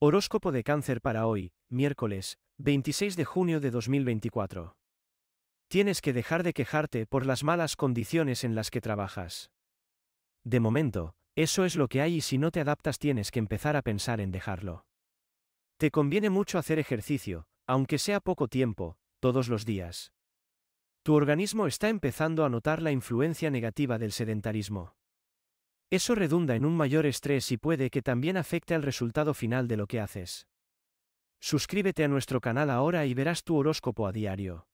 Horóscopo de cáncer para hoy, miércoles, 26 de junio de 2024. Tienes que dejar de quejarte por las malas condiciones en las que trabajas. De momento, eso es lo que hay y si no te adaptas tienes que empezar a pensar en dejarlo. Te conviene mucho hacer ejercicio, aunque sea poco tiempo, todos los días. Tu organismo está empezando a notar la influencia negativa del sedentarismo. Eso redunda en un mayor estrés y puede que también afecte al resultado final de lo que haces. Suscríbete a nuestro canal ahora y verás tu horóscopo a diario.